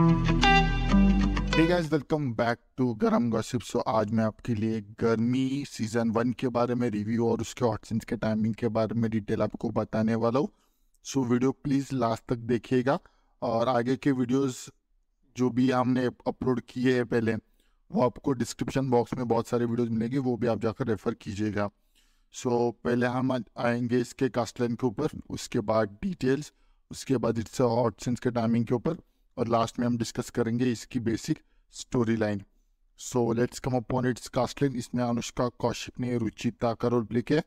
Hey guys, welcome Garam gossip so आज मैं आपके लिए गर्मी सीजन वन के बारे में रिव्यू और उसके ऑप्शन के टाइमिंग के बारे में डिटेल आपको बताने वाला हूँ so so, video please last तक देखिएगा और आगे के वीडियोस जो भी हमने अपलोड किए हैं पहले वो आपको डिस्क्रिप्शन बॉक्स में बहुत सारे वीडियोज मिलेंगे वो भी आप जाकर रेफ़र कीजिएगा सो so, पहले हम आएंगे इसके कास्टलाइन के ऊपर उसके बाद डिटेल्स उसके बाद इट्स ऑप्शन के टाइमिंग के ऊपर और लास्ट में हम डिस्कस करेंगे इसकी basic story line so let's come upon its casting इसमें अनुष्का कौशिक ने रुचिता का रोल प्ले किया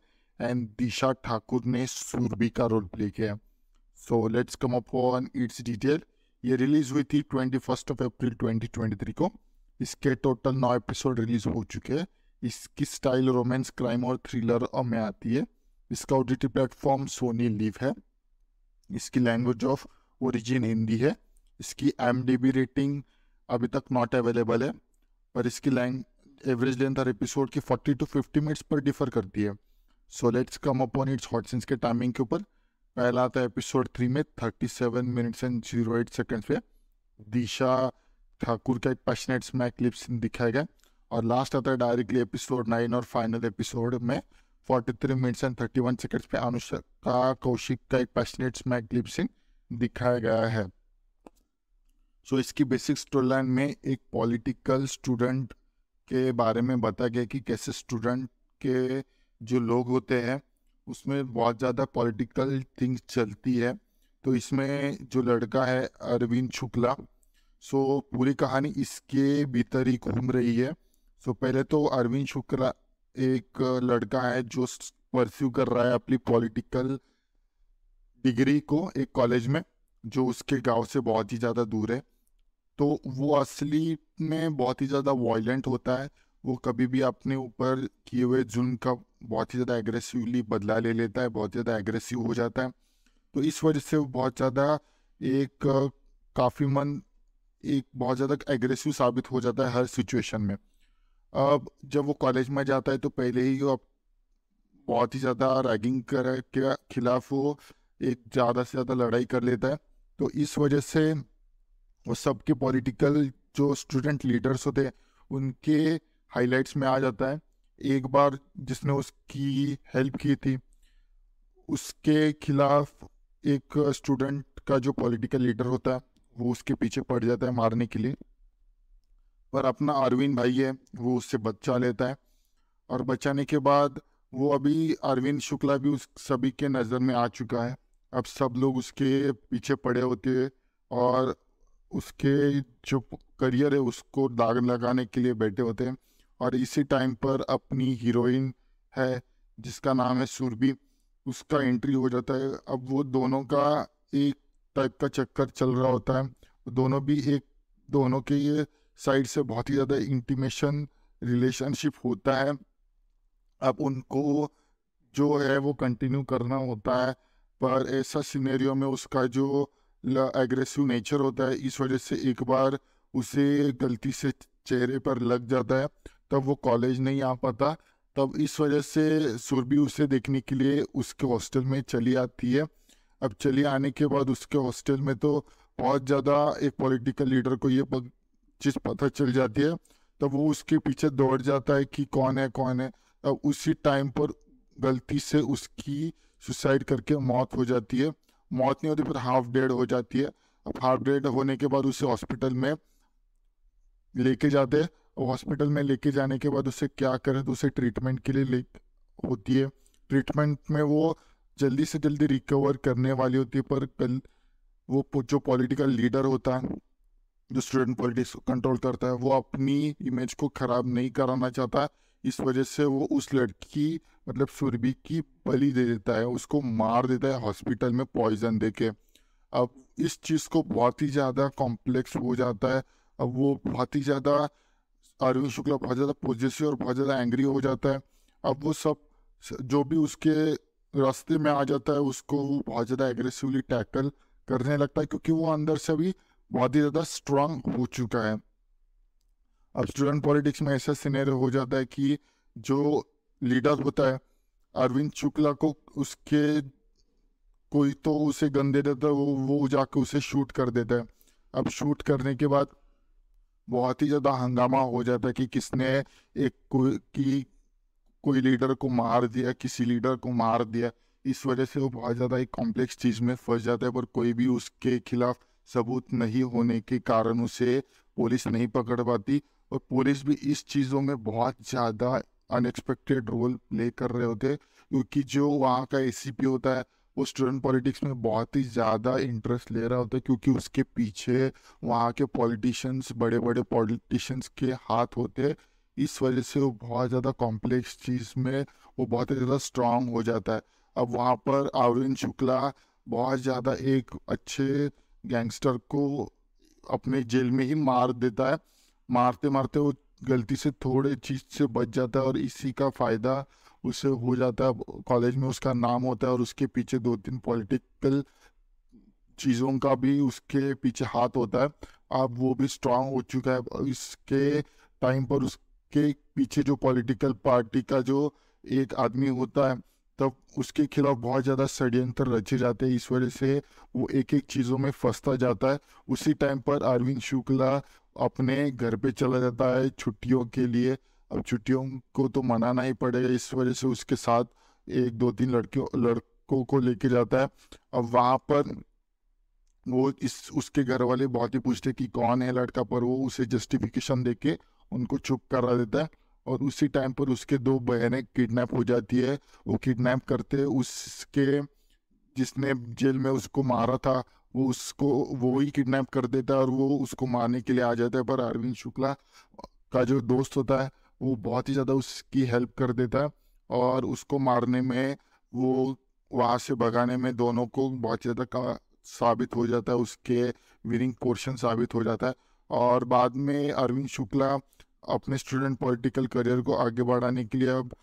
एंड दिशा ठाकुर ने सूरभि का रोल प्ले किया so let's come upon its detail ये रिलीज हुई थी twenty first of April twenty twenty three को इसके टोटल नौ एपिसोड रिलीज हो चुके हैं इसकी स्टाइल रोमांस क्राइम और थ्रिलर में आती है इसका ओ प्लेटफॉर्म सोनी लीव है इसकी लैंग्वेज ऑफ ओरिजिन हिंदी है इसकी एम रेटिंग अभी तक नॉट अवेलेबल है पर इसकी लैंग एवरेज लेंथ हर एपिसोड की 40 टू 50 मिनट्स पर डिफर करती है so let's come upon its hot scenes के टाइमिंग के ऊपर पहला आता है एपिसोड थ्री में 37 minutes and zero eight seconds पे दिशा ठाकुर का एक पैशनेट स्मैक क्लिप्स दिखाया गया और लास्ट आता है डायरेक्टली एपिसोड नाइन और फाइनल एपिसोड में 43 मिनट्स एंड 31 सेकंड्स पे अनुष्का कौशिक का एक पैशनेट स्मैक क्लिप दिखाया गया है सो इसकी इसकी बेसिक्स लाइन में एक पॉलिटिकल स्टूडेंट के बारे में बताया गया कि कैसे स्टूडेंट के जो लोग होते हैं उसमें बहुत ज़्यादा पॉलिटिकल थिंग्स चलती है तो इसमें जो लड़का है अरविंद शुक्ला सो पूरी कहानी इसके भीतर ही घूम रही है सो पहले तो अरविंद शुक्ला एक लड़का है जो परस्यू कर रहा है अपनी पॉलिटिकल डिग्री को एक कॉलेज में जो उसके गांव से बहुत ही ज़्यादा दूर है तो वो असली में बहुत ही ज़्यादा वॉयलेंट होता है वो कभी भी अपने ऊपर किए हुए जुल्म का बहुत ही ज़्यादा एग्रेसिवली बदला ले लेता है बहुत ज़्यादा एग्रेसिव हो जाता है तो इस वजह से वो बहुत ज़्यादा एक काफ़ी मन एक बहुत ज़्यादा एग्रेसिव साबित हो जाता है हर सिचुएशन में अब जब वो कॉलेज में जाता है तो पहले ही वो बहुत ही ज़्यादा रैगिंग कर के खिलाफ वो एक ज़्यादा से ज़्यादा लड़ाई कर लेता है तो इस वजह से और सबके पॉलिटिकल जो स्टूडेंट लीडर्स होते हैं उनके हाइलाइट्स में आ जाता है एक बार जिसने उसकी हेल्प की थी उसके खिलाफ एक स्टूडेंट का जो पॉलिटिकल लीडर होता है वो उसके पीछे पड़ जाता है मारने के लिए पर अपना अरविंद भाई है वो उससे बचा लेता है और बचाने के बाद वो अभी अरविंद शुक्ला भी उस सभी के नज़र में आ चुका है अब सब लोग उसके पीछे पड़े होते हैं और उसके जो करियर है उसको दाग लगाने के लिए बैठे होते हैं और इसी टाइम पर अपनी हीरोइन है जिसका नाम है सुरभि उसका एंट्री हो जाता है अब वो दोनों का एक टाइप का चक्कर चल रहा होता है दोनों भी एक दोनों के ये साइड से बहुत ही ज़्यादा इंटीमेशन रिलेशनशिप होता है अब उनको जो है वो कंटिन्यू करना होता है पर ऐसा सिनेरियो में उसका जो एग्रेसिव नेचर होता है इस वजह से एक बार उसे गलती से चेहरे पर लग जाता है तब वो कॉलेज नहीं आ पाता तब इस वजह से सुरभि उसे देखने के लिए उसके हॉस्टल में चली आती है अब चली आने के बाद उसके हॉस्टल में तो बहुत ज़्यादा एक पॉलिटिकल लीडर को ये चीज़ पता चल जाती है तब वो उसके पीछे दौड़ जाता है कि कौन है कौन है अब उसी टाइम पर गलती से उसकी सुसाइड करके मौत हो जाती है मौत नहीं होती पर हाफ डेड हो जाती है अब हाफ डेड होने के बाद उसे हॉस्पिटल में लेके जाते हैं हॉस्पिटल में लेके जाने के बाद उसे क्या करें तो उसे ट्रीटमेंट के लिए ले होती है ट्रीटमेंट में वो जल्दी से जल्दी रिकवर करने वाली होती है पर कल वो जो पॉलिटिकल लीडर होता है जो स्टूडेंट पॉलिटिक्स को कंट्रोल करता है वो अपनी इमेज को ख़राब नहीं कराना चाहता इस वजह से वो उस लड़की मतलब सुरभि की बलि दे देता है उसको मार देता है हॉस्पिटल में पॉइजन दे के अब इस चीज़ को बहुत ही ज़्यादा कॉम्प्लेक्स हो जाता है अब वो बहुत ही ज़्यादा अरविंद शुक्ला बहुत ज़्यादा पोजेसिव और बहुत ज़्यादा एंग्री हो जाता है अब वो सब जो भी उसके रास्ते में आ जाता है उसको वो बहुत ज़्यादा एग्रेसिवली टैकल करने लगता है क्योंकि वो अंदर से भी बहुत ही ज़्यादा स्ट्रांग हो चुका है अब स्टूडेंट पॉलिटिक्स में ऐसा सिनेरियो हो जाता है कि जो लीडर होता है अरविंद शुक्ला को उसके कोई तो उसे गन दे देता है वो वो जाके उसे शूट कर देता है अब शूट करने के बाद बहुत ही ज़्यादा हंगामा हो जाता है कि किसने एक को, की कोई लीडर को मार दिया किसी लीडर को मार दिया इस वजह से वो बहुत ज़्यादा एक कॉम्प्लेक्स चीज़ में फंस जाता है पर कोई भी उसके खिलाफ सबूत नहीं होने के कारण उसे पुलिस नहीं पकड़ पाती और पुलिस भी इस चीज़ों में बहुत ज़्यादा अनएक्सपेक्टेड रोल प्ले कर रहे होते क्योंकि जो वहाँ का ए होता है वो स्टूडेंट पॉलिटिक्स में बहुत ही ज़्यादा इंटरेस्ट ले रहा होता है क्योंकि उसके पीछे वहाँ के पॉलिटिशियंस बड़े बड़े पॉलिटिशियंस के हाथ होते हैं इस वजह से वो बहुत ज़्यादा कॉम्प्लेक्स चीज़ में वो बहुत ही ज़्यादा स्ट्रांग हो जाता है अब वहाँ पर आवरण शुक्ला बहुत ज़्यादा एक अच्छे गैंगस्टर को अपने जेल में ही मार देता है मारते मारते वो गलती से थोड़े चीज से बच जाता है और इसी का फायदा उसे हो जाता है कॉलेज में उसका नाम होता है और उसके पीछे दो तीन पॉलिटिकल चीज़ों का भी उसके पीछे हाथ होता है अब वो भी स्ट्रांग हो चुका है इसके टाइम पर उसके पीछे जो पॉलिटिकल पार्टी का जो एक आदमी होता है तब उसके खिलाफ बहुत ज़्यादा षड्यंत्र रचे जाते हैं इस वजह से वो एक एक चीज़ों में फंसता जाता है उसी टाइम पर अरविंद शुक्ला अपने घर पे चला जाता है छुट्टियों के लिए अब छुट्टियों को तो मनाना ही पड़ेगा इस वजह से उसके साथ एक दो तीन लड़कियों लड़कों को लेके जाता है अब वहाँ पर वो इस उसके घर वाले बहुत ही पूछते कि कौन है लड़का पर वो उसे जस्टिफिकेशन दे के उनको चुप करा देता है और उसी टाइम पर उसके दो बहनें किडनैप हो जाती है वो किडनैप करते उसके जिसने जेल में उसको मारा था वो उसको वो ही किडनैप कर देता है और वो उसको मारने के लिए आ जाता है पर अरविंद शुक्ला का जो दोस्त होता है वो बहुत ही ज़्यादा उसकी हेल्प कर देता है और उसको मारने में वो वहाँ से भगाने में दोनों को बहुत ज़्यादा का साबित हो जाता है उसके विनिंग पोर्शन साबित हो जाता है और बाद में अरविंद शुक्ला अपने स्टूडेंट पॉलिटिकल करियर को आगे बढ़ाने के लिए अब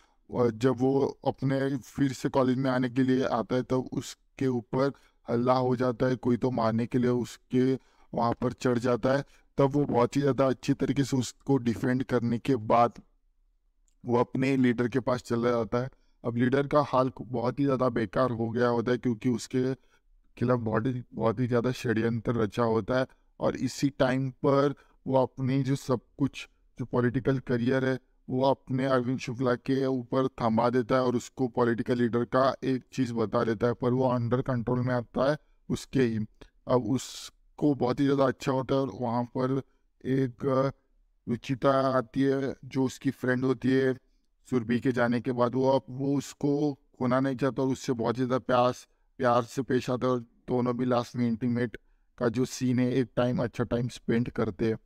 जब वो अपने फिर से कॉलेज में आने के लिए आता है तब तो उसके ऊपर हल्ला हो जाता है कोई तो मारने के लिए उसके वहाँ पर चढ़ जाता है तब वो बहुत ही ज़्यादा अच्छी तरीके से उसको डिफेंड करने के बाद वो अपने लीडर के पास चला जाता है अब लीडर का हाल बहुत ही ज़्यादा बेकार हो गया होता है क्योंकि उसके खिलाफ बहुत ही बहुत ही ज़्यादा षड्यंत्र रचा होता है और इसी टाइम पर वो अपनी जो सब कुछ जो पॉलिटिकल करियर है वो अपने अरविंद शुक्ला के ऊपर थमा देता है और उसको पॉलिटिकल लीडर का एक चीज़ बता देता है पर वो अंडर कंट्रोल में आता है उसके ही अब उसको बहुत ही ज़्यादा अच्छा होता है और वहाँ पर एक रुचिता आती है जो उसकी फ्रेंड होती है सुरभि के जाने के बाद वो अब वो उसको खोना नहीं चाहता और उससे बहुत ज़्यादा प्यास प्यार से पेश आता है और दोनों भी लास्ट में इंटीमेट का जो सीन है एक टाइम अच्छा टाइम स्पेंड करते हैं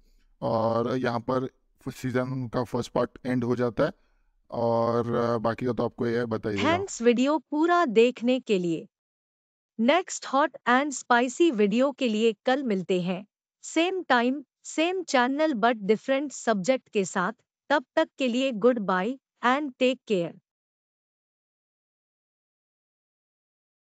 और यहाँ पर सीजन का फर्स्ट पार्ट एंड हो जाता है और बाकी का तो आपको यह बताइए थैंक्स वीडियो पूरा देखने के लिए next hot and spicy video के लिए कल मिलते हैं same time same channel but different subject के साथ तब तक के लिए goodbye and take care